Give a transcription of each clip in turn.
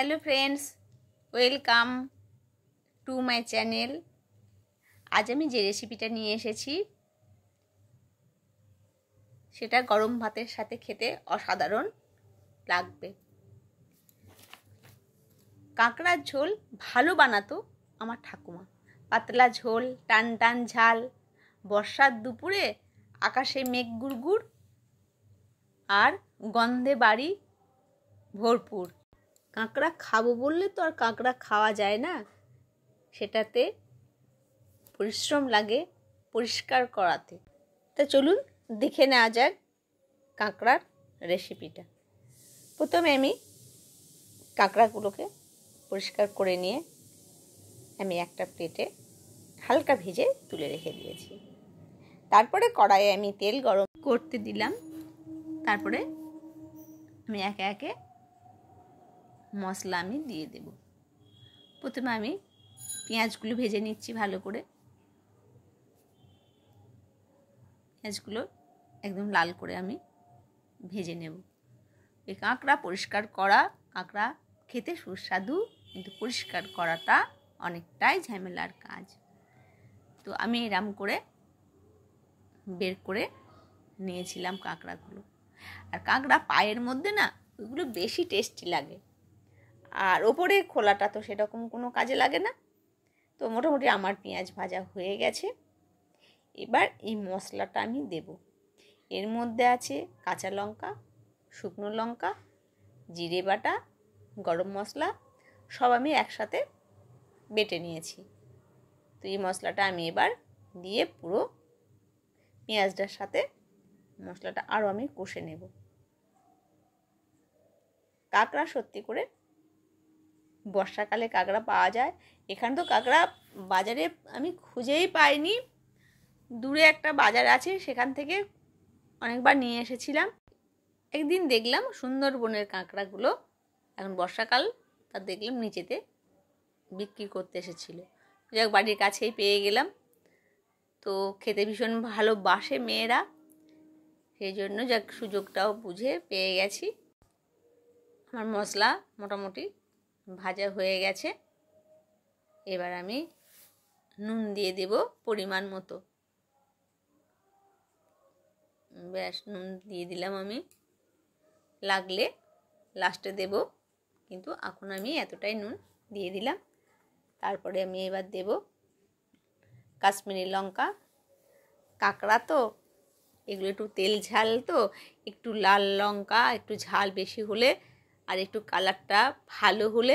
hello friends welcome to my channel আজ আমি যে রেসিপিটা নিয়ে এসেছি সেটা গরম ভাতের সাথে খেতে অসাধারণ লাগবে কাঁকড়ার ঝোল ভালো বানাতো আমার ঠাকুমা পাতলা ঝোল টান টান ঝাল বর্ষার দুপুরে আকাশে মেঘ গুড় আর গন্ধে বাড়ি ভরপুর কাঁকড়া খাবো বললে তো আর কাঁকড়া খাওয়া যায় না সেটাতে পরিশ্রম লাগে পরিষ্কার করাতে তা চলুন দেখে নেওয়া যাক কাঁকড়ার রেসিপিটা প্রথমে আমি কাঁকড়াগুলোকে পরিষ্কার করে নিয়ে আমি একটা প্লেটে হালকা ভেজে তুলে রেখে দিয়েছি তারপরে কড়াইয়ে আমি তেল গরম করতে দিলাম তারপরে আমি একে একে মশলা আমি দিয়ে দেব প্রথমে আমি পেঁয়াজগুলো ভেজে নিচ্ছি ভালো করে পেঁয়াজগুলো একদম লাল করে আমি ভেজে নেব এই কাঁকড়া পরিষ্কার করা কাঁকড়া খেতে সুস্বাদু কিন্তু পরিষ্কার করাটা অনেকটাই ঝামেলার কাজ তো আমি এরাম করে বের করে নিয়েছিলাম কাঁকড়াগুলো আর কাঁকড়া পায়ের মধ্যে না ওইগুলো বেশি টেস্টি লাগে আর ওপরে খোলাটা তো সেরকম কোনো কাজে লাগে না তো মোটামুটি আমার পেঁয়াজ ভাজা হয়ে গেছে এবার এই মশলাটা আমি দেব এর মধ্যে আছে কাঁচা লঙ্কা শুকনো লঙ্কা জিরে বাটা গরম মশলা সব আমি একসাথে বেটে নিয়েছি তো এই মশলাটা আমি এবার দিয়ে পুরো পেঁয়াজটার সাথে মশলাটা আরও আমি কষে নেব কাঁকড়া সত্যি করে বর্ষাকালে কাঁকড়া পাওয়া যায় এখানে তো কাঁকড়া বাজারে আমি খুঁজেই পাইনি দূরে একটা বাজার আছে সেখান থেকে অনেকবার নিয়ে এসেছিলাম একদিন দেখলাম সুন্দরবনের কাঁকড়াগুলো এখন বর্ষাকাল তা দেখলাম নিচেতে বিক্রি করতে এসেছিলো যাক বাড়ির কাছেই পেয়ে গেলাম তো খেতে ভীষণ ভালোবাসে মেয়েরা সেই জন্য যাক সুযোগটাও বুঝে পেয়ে গেছি আমার মশলা মোটামুটি ভাজা হয়ে গেছে এবার আমি নুন দিয়ে দেব পরিমাণ মতো ব্যাস নুন দিয়ে দিলাম আমি লাগলে লাস্টে দেব কিন্তু এখন আমি এতটাই নুন দিয়ে দিলাম তারপরে আমি এবার দেব কাশ্মীরি লঙ্কা কাঁকড়া তো এগুলো একটু তেল ঝাল তো একটু লাল লঙ্কা একটু ঝাল বেশি হলে আর একটু কালারটা ভালো হলে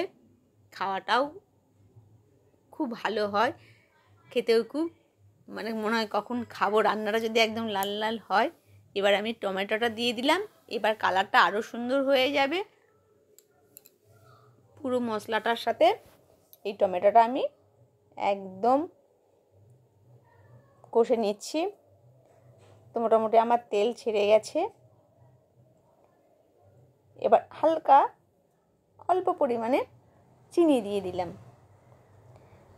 খাওয়াটাও খুব ভালো হয় খেতেও খুব মানে মনে হয় কখন খাবো রান্নাটা যদি একদম লাল লাল হয় এবার আমি টমেটোটা দিয়ে দিলাম এবার কালারটা আরও সুন্দর হয়ে যাবে পুরো মশলাটার সাথে এই টমেটোটা আমি একদম কষে নিচ্ছি তো মোটামুটি আমার তেল ছেড়ে গেছে এবার হালকা অল্প পরিমাণে চিনি দিয়ে দিলাম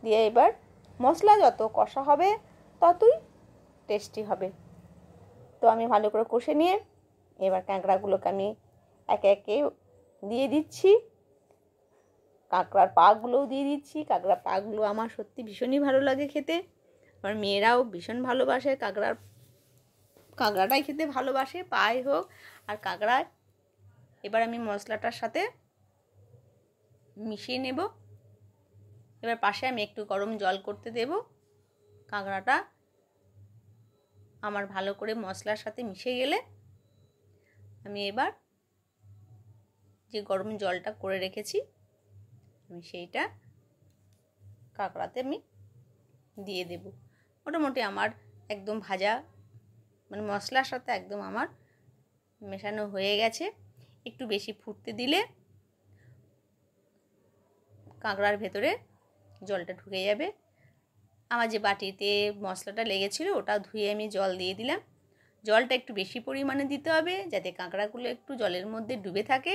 দিয়ে এবার মশলা যত কষা হবে ততই টেস্টি হবে তো আমি ভালো করে কষে নিয়ে এবার কাঁকড়াগুলোকে আমি একে একে দিয়ে দিচ্ছি কাঁকড়ার পাগুলোও দিয়ে দিচ্ছি কাঁকড়ার পাগুলো আমার সত্যি ভীষণই ভালো লাগে খেতে আমার মেয়েরাও ভীষণ ভালোবাসে কাঁকড়ার কাঁকড়াটাই খেতে ভালোবাসে পায়ে হোক আর কাঁকড়ায় এবার আমি মশলাটার সাথে মিশিয়ে নেব এবার পাশে আমি একটু গরম জল করতে দেব কাঁকড়াটা আমার ভালো করে মশলার সাথে মিশে গেলে আমি এবার যে গরম জলটা করে রেখেছি আমি সেইটা কাঁকড়াতে আমি দিয়ে দেব মোটামুটি আমার একদম ভাজা মানে মশলার সাথে একদম আমার মেশানো হয়ে গেছে একটু বেশি ফুটতে দিলে কাঁকড়ার ভেতরে জলটা ঢুকে যাবে আমার যে বাটিতে মশলাটা লেগেছিল ওটা ধুয়ে আমি জল দিয়ে দিলাম জলটা একটু বেশি পরিমাণে দিতে হবে যাতে কাঁকড়াগুলো একটু জলের মধ্যে ডুবে থাকে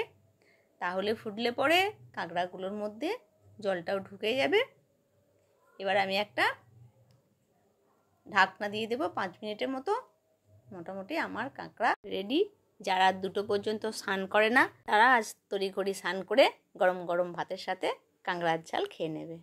তাহলে ফুটলে পরে কাঁকড়াগুলোর মধ্যে জলটাও ঢুকে যাবে এবার আমি একটা ঢাকনা দিয়ে দেবো পাঁচ মিনিটের মতো মোটামুটি আমার কাঁকড়া রেডি যারা দুটো পর্যন্ত স্নান করে না তারা আজ তড়িঘড়ি স্নান করে গরম গরম ভাতের সাথে কাঁকড়ার ঝাল খেয়ে নেবে